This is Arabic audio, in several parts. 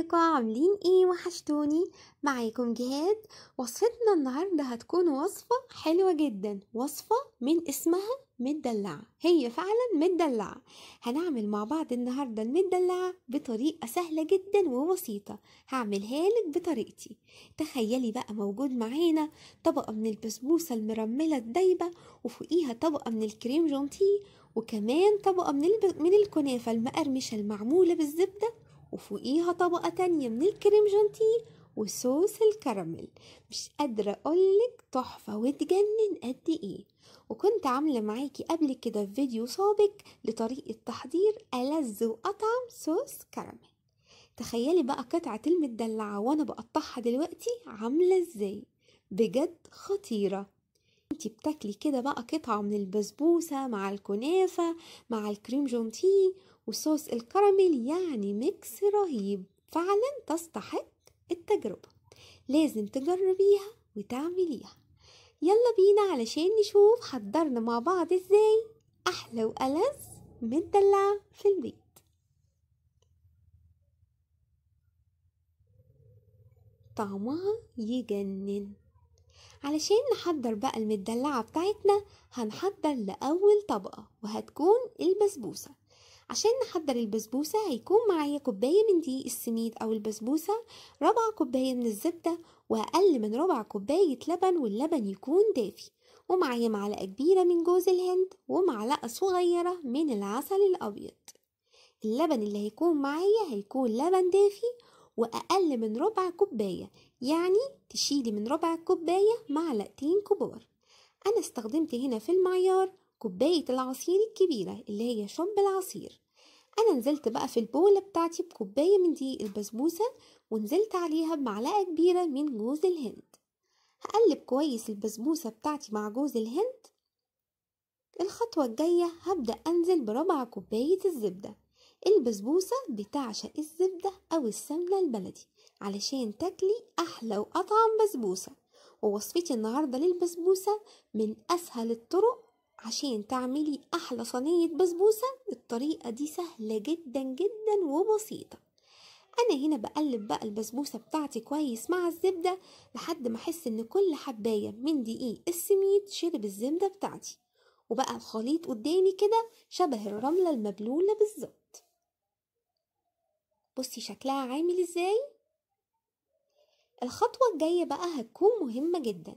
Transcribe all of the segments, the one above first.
أصدقاء عاملين ايه وحشتوني معاكم جهاد وصفتنا النهاردة هتكون وصفة حلوة جدا وصفة من اسمها مدلعه هي فعلا مدلعه هنعمل مع بعض النهاردة المدلعه بطريقة سهلة جدا وبسيطة هعملها لك بطريقتي تخيلي بقى موجود معانا طبقة من البسبوسة المرملة الدايبة وفوقيها طبقة من الكريم جونتي وكمان طبقة من, الب... من الكنافة المقرمشة المعمولة بالزبدة وفوقيها طبقة تانية من الكريم جانتيه وصوص الكراميل مش قادرة أقولك تحفة وتجنن قد إيه وكنت عاملة معاكي قبل كده في فيديو سابق لطريقة تحضير ألذ وأطعم صوص كراميل تخيلي بقى قطعة المدلعة وأنا بقطعها دلوقتي عاملة إزاي بجد خطيرة انتي بتاكلي كده بقى قطعة من البسبوسة مع الكنافة مع الكريم جونتيه وصوص الكراميل يعني ميكس رهيب فعلا تستحق التجربة لازم تجربيها وتعمليها يلا بينا علشان نشوف حضرنا مع بعض ازاي احلى وألذ من دلع في البيت طعمها يجنن علشان نحضر بقى المدلعة بتاعتنا هنحضر لأول طبقة وهتكون البسبوسة عشان نحضر البسبوسة هيكون معايا كوباية من دي السميد أو البسبوسة ربع كوباية من الزبدة وأقل من ربع كوباية لبن واللبن يكون دافي ومعايا معلقة كبيرة من جوز الهند ومعلقة صغيرة من العسل الأبيض اللبن اللي هيكون معايا هيكون لبن دافي وأقل من ربع كوباية يعني تشيلي من ربع كوباية معلقتين كبار أنا استخدمت هنا في المعيار كوباية العصير الكبيرة اللي هي شنب العصير أنا نزلت بقى في البولة بتاعتي بكوباية من دي البسبوسة ونزلت عليها بمعلقة كبيرة من جوز الهند هقلب كويس البسبوسة بتاعتي مع جوز الهند الخطوة الجاية هبدأ أنزل بربع كوباية الزبدة البسبوسة بتعشق الزبدة أو السمنة البلدي علشان تاكلي أحلى وأطعم بسبوسة ووصفتي النهاردة للبسبوسة من أسهل الطرق عشان تعملي أحلى صينية بسبوسة الطريقة دي سهلة جدا جدا وبسيطة أنا هنا بقلب بقى البسبوسة بتاعتي كويس مع الزبدة لحد ما أحس إن كل حباية من دقيق السميد شرب الزبدة بتاعتي وبقى الخليط قدامي كده شبه الرملة المبلولة بالظبط بصي شكلها عامل ازاي الخطوة الجاية بقى هتكون مهمة جدا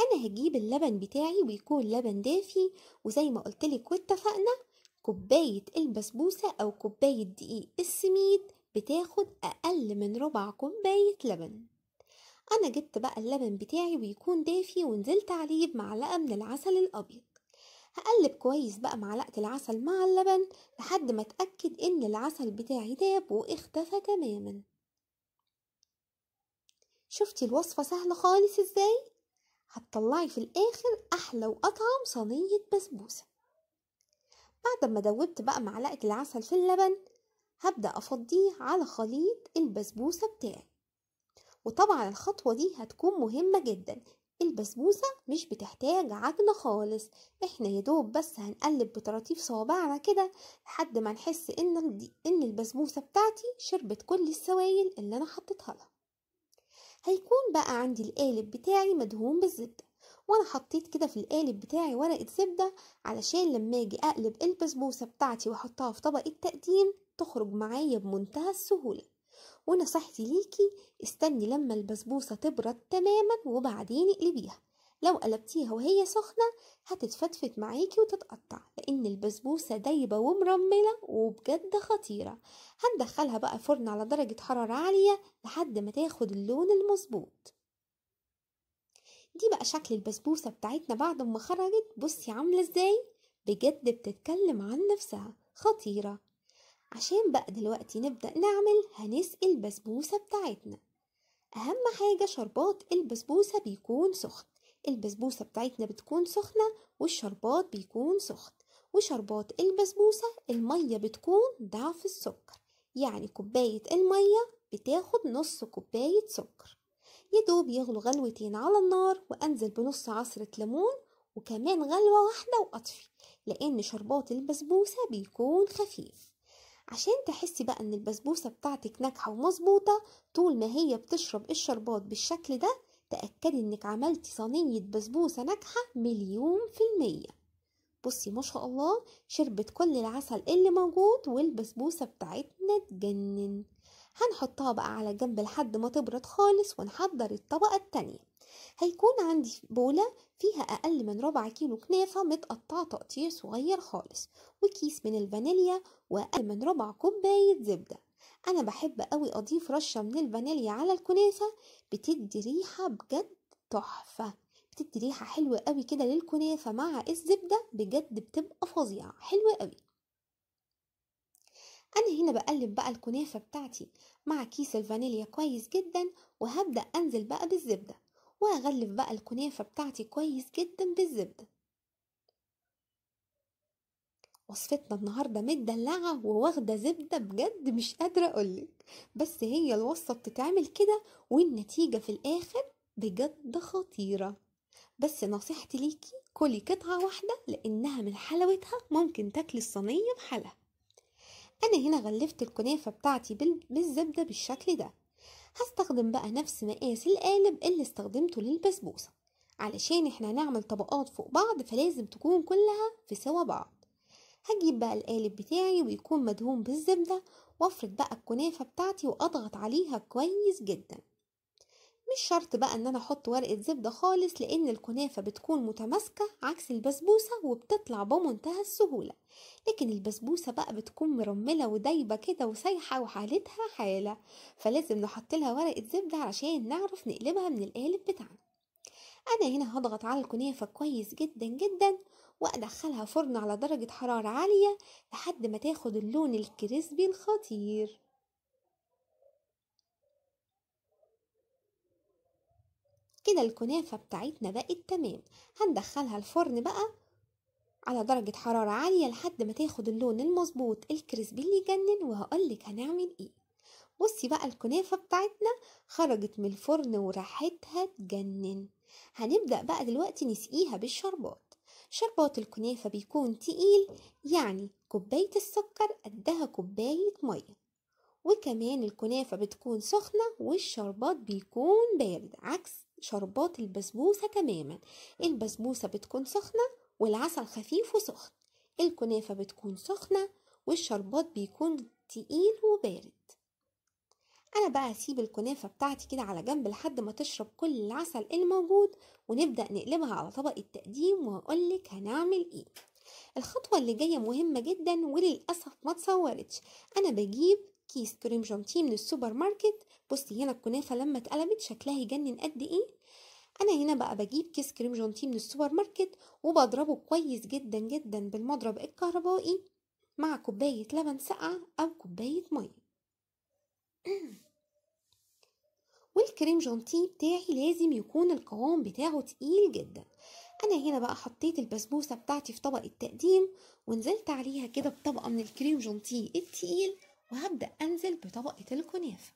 انا هجيب اللبن بتاعي ويكون لبن دافي وزي ما قلتلك واتفقنا كوباية البسبوسة او كوباية دقيق السميد بتاخد اقل من ربع كوباية لبن انا جبت بقى اللبن بتاعي ويكون دافي ونزلت عليه بمعلقة من العسل الابيض هقلب كويس بقى معلقة العسل مع اللبن لحد ما اتأكد ان العسل بتاعي داب واختفى تماما شفتي الوصفة سهلة خالص ازاي هتطلعي في الآخر أحلى وأطعم صينية بسبوسة بعد ما دوبت بقى معلقة العسل في اللبن هبدأ أفضيه على خليط البسبوسة بتاعي وطبعا الخطوة دي هتكون مهمة جدا البسبوسة مش بتحتاج عجن خالص احنا يدوب بس هنقلب بطراطيف صوابعنا كده لحد ما نحس ان, ان البسبوسة بتاعتي شربت كل السوائل اللي انا حطيتها لها هيكون بقى عندي القالب بتاعي مدهون بالزبدة وانا حطيت كده في القالب بتاعي ورقة زبدة علشان لما اجي اقلب البسبوسة بتاعتي واحطها في طبق التقديم تخرج معايا بمنتهى السهولة ونصيحتي ليكي استني لما البسبوسة تبرد تماما وبعدين اقلبيها لو قلبتيها وهي سخنة هتتفتفت معاكي وتتقطع لأن البسبوسة دايبة ومرملة وبجد خطيرة هندخلها بقى فرن على درجة حرارة عالية لحد ما تاخد اللون المظبوط دي بقى شكل البسبوسة بتاعتنا بعد ما خرجت بصي عاملة ازاي بجد بتتكلم عن نفسها خطيرة عشان بقى دلوقتي نبدأ نعمل هنسقي البسبوسة بتاعتنا أهم حاجة شربات البسبوسة بيكون سخن البسبوسة بتاعتنا بتكون سخنة والشربات بيكون سخن وشربات البسبوسة المية بتكون ضعف السكر يعني كوباية المية بتاخد نص كوباية سكر يدوب يغلو غلوتين على النار وأنزل بنص عصرة ليمون وكمان غلوة واحدة وأطفي لأن شربات البسبوسة بيكون خفيف عشان تحسي بقى ان البسبوسة بتاعتك ناجحة ومظبوطة طول ما هي بتشرب الشربات بالشكل ده تأكدي إنك عملتي صينية بسبوسة ناجحة مليون في المية بصي ما شاء الله شربت كل العسل اللي موجود والبسبوسة بتاعتنا تجنن هنحطها بقى على جنب لحد ما تبرد خالص ونحضر الطبقة التانية هيكون عندي بولة فيها أقل من ربع كيلو كنافة متقطعة تقطيع صغير خالص وكيس من الفانيليا وأقل من ربع كوباية زبدة انا بحب قوي اضيف رشه من الفانيليا على الكنافه بتدي ريحه بجد تحفه بتدي ريحه حلوه قوي كده للكنافه مع الزبده بجد بتبقى فظيعه حلوه قوي انا هنا بقلب بقى الكنافه بتاعتي مع كيس الفانيليا كويس جدا وهبدا انزل بقى بالزبده وهغلف بقى الكنافه بتاعتي كويس جدا بالزبده وصفتنا النهارده متدلعه وواخده زبده بجد مش قادره اقولك بس هي الوصفه بتتعمل كده والنتيجه في الاخر بجد خطيره بس نصيحتي ليكي كلي قطعه واحده لانها من حلاوتها ممكن تاكلي الصينيه بحالها انا هنا غلفت الكنافه بتاعتي بالزبده بالشكل ده هستخدم بقى نفس مقاس القالب اللي استخدمته للبسبوسه علشان احنا هنعمل طبقات فوق بعض فلازم تكون كلها في سوا بعض هجيب بقى القالب بتاعي ويكون مدهون بالزبدة وافرد بقى الكنافة بتاعتي واضغط عليها كويس جدا مش شرط بقى ان انا احط ورقة زبدة خالص لان الكنافة بتكون متماسكة عكس البسبوسة وبتطلع بمنتهى السهولة لكن البسبوسة بقى بتكون مرملة ودايبة كده وسايحة وحالتها حالة فلازم نحط لها ورقة زبدة علشان نعرف نقلبها من القالب بتاعنا انا هنا هضغط على الكنافة كويس جدا جدا وأدخلها فرن على درجة حرارة عالية لحد ما تاخد اللون الكريسبي الخطير كده الكنافة بتاعتنا بقت تمام هندخلها الفرن بقى على درجة حرارة عالية لحد ما تاخد اللون المظبوط الكريسبي اللي يجنن وهقولك هنعمل ايه بصي بقى الكنافة بتاعتنا خرجت من الفرن وريحتها تجنن هنبدأ بقى دلوقتي نسقيها بالشربات شربات الكنافة بيكون تقيل يعني كوباية السكر قدها كوباية مية وكمان الكنافة بتكون سخنة والشربات بيكون بارد عكس شربات البسبوسة تماما البسبوسة بتكون سخنة والعسل خفيف وسخن الكنافة بتكون سخنة والشربات بيكون تقيل وبارد انا بقى اسيب الكنافه بتاعتي كده على جنب لحد ما تشرب كل العسل الموجود ونبدا نقلبها على طبق التقديم وهقولك هنعمل ايه الخطوه اللي جايه مهمه جدا وللاسف ما اتصورتش انا بجيب كيس كريم جانتيه من السوبر ماركت بصي هنا الكنافه لما اتقلبت شكلها يجنن قد ايه انا هنا بقى بجيب كيس كريم جانتيه من السوبر ماركت وبضربه كويس جدا جدا بالمضرب الكهربائي مع كوبايه لبن ساقعه او كوبايه ميه والكريم جونتي بتاعي لازم يكون القوام بتاعه تقيل جدا انا هنا بقى حطيت البسبوسه بتاعتي في طبق التقديم ونزلت عليها كده بطبقه من الكريم جونتي التقيل وهبدا انزل بطبقه الكنافه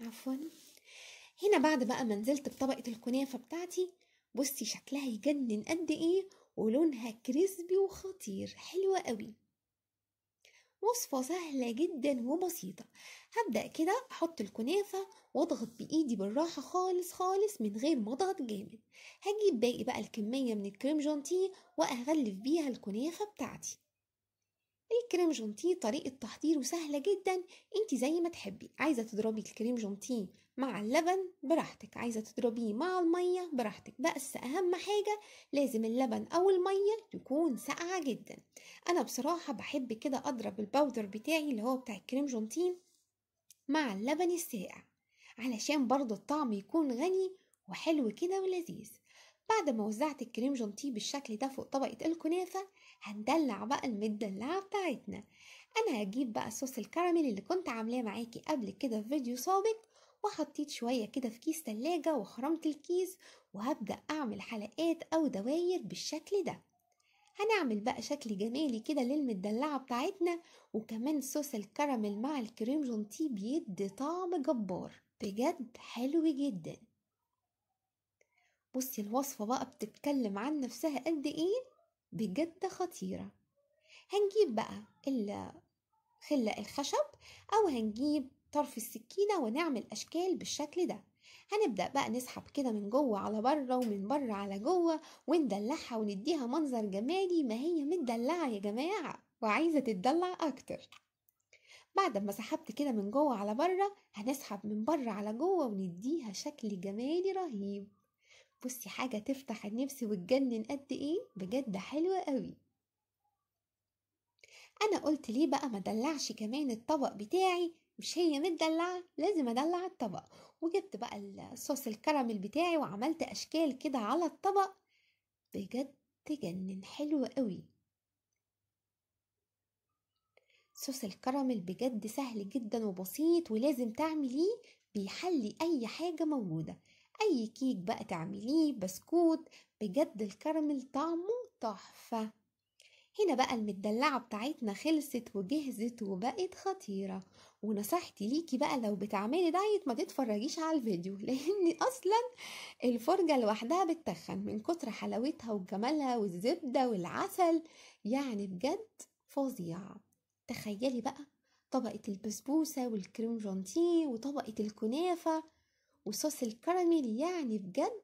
عفوا هنا بعد بقى ما نزلت بطبقه الكنافه بتاعتي بصي شكلها يجنن قد ايه ولونها كريسبي وخطير حلوة قوي وصفة سهلة جدا وبسيطة هبدأ كده أحط الكنافة وأضغط بإيدي بالراحة خالص خالص من غير ما أضغط جامد هجيب باقي بقى الكمية من الكريم جانتيه وأغلف بيها الكنافة بتاعتي الكريم جانتيه طريقة تحضيره سهلة جدا انت زي ما تحبي عايزة تضربي الكريم جانتيه مع اللبن براحتك عايزة تضربيه مع المية براحتك بس أهم حاجة لازم اللبن أو المية تكون ساقعة جدا أنا بصراحة بحب كده أضرب البودر بتاعي اللي هو بتاع الكريم جونتين مع اللبن الساقع علشان برضه الطعم يكون غني وحلو كده ولذيذ بعد ما وزعت الكريم جونتي بالشكل ده فوق طبقة الكنافة هندلع بقى المدلعة بتاعتنا أنا هجيب بقى صوص الكراميل اللي كنت عاملاه معاكي قبل كده في فيديو سابق وحطيت شوية كده في كيس تلاجة وخرمت الكيس وهبدأ أعمل حلقات أو دواير بالشكل ده هنعمل بقى شكل جمالي كده للمدلعة بتاعتنا وكمان صوص الكراميل مع الكريم جونتي بيدي طعم جبار بجد حلو جدا بصي الوصفة بقى بتتكلم عن نفسها قد ايه بجد خطيرة هنجيب بقى خلة الخشب أو هنجيب طرف السكينة ونعمل أشكال بالشكل ده هنبدأ بقى نسحب كده من جوه على بره ومن بره على جوه وندلعها ونديها منظر جمالي ما هي متدلعة يا جماعة وعايزة تتدلع أكتر بعد ما سحبت كده من جوه على بره هنسحب من بره على جوه ونديها شكل جمالي رهيب بصي حاجة تفتح النفس وتجنن قد ايه بجد حلوة قوي انا قلت ليه بقى ما دلعش كمان الطبق بتاعي مش هي متدلعة لازم أدلع الطبق وجبت بقى الصوص الكراميل بتاعي وعملت أشكال كده على الطبق بجد تجنن حلو قوي صوص الكراميل بجد سهل جدا وبسيط ولازم تعمليه بيحلي أي حاجة موجودة أي كيك بقى تعمليه بسكوت بجد الكراميل طعمه تحفة هنا بقى المدلعة بتاعتنا خلصت وجهزت وبقت خطيرة ونصيحتي ليكي بقى لو بتعملي دايت ما تتفرجيش على الفيديو لان اصلا الفرجة لوحدها بتتخن من كتر حلاوتها وجمالها والزبدة والعسل يعني بجد فظيعة تخيلي بقى طبقة البسبوسة والكريم جانتيه وطبقة الكنافة وصوص الكراميل يعني بجد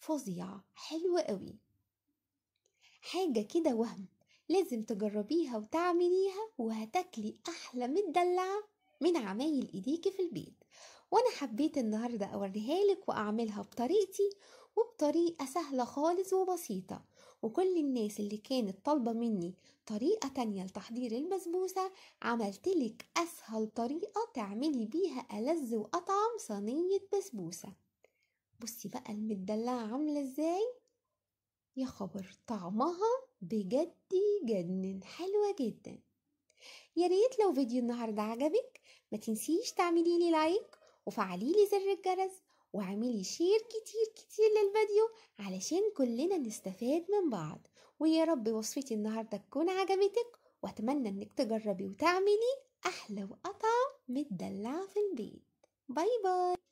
فظيعة حلوة قوي حاجة كده وهم لازم تجربيها وتعمليها وهتاكلي أحلى مدلعة من عمايل إيديكي في البيت وأنا حبيت النهاردة أوريها لك وأعملها بطريقتي وبطريقة سهلة خالص وبسيطة وكل الناس اللي كانت طالبة مني طريقة تانية لتحضير البسبوسة عملتلك أسهل طريقة تعملي بيها ألذ وأطعم صينية بسبوسة بصي بقى المدلعة عاملة ازاي يا خبر طعمها بجد يجنن حلوة جدا يا ريت لو فيديو النهاردة عجبك ما تنسيش تعملي لي لايك وفعلي لي زر الجرس واعملي شير كتير كتير للفيديو علشان كلنا نستفاد من بعض ويا رب وصفتي النهاردة تكون عجبتك واتمنى انك تجربي وتعملي احلى واطعم متدلع في البيت باي باي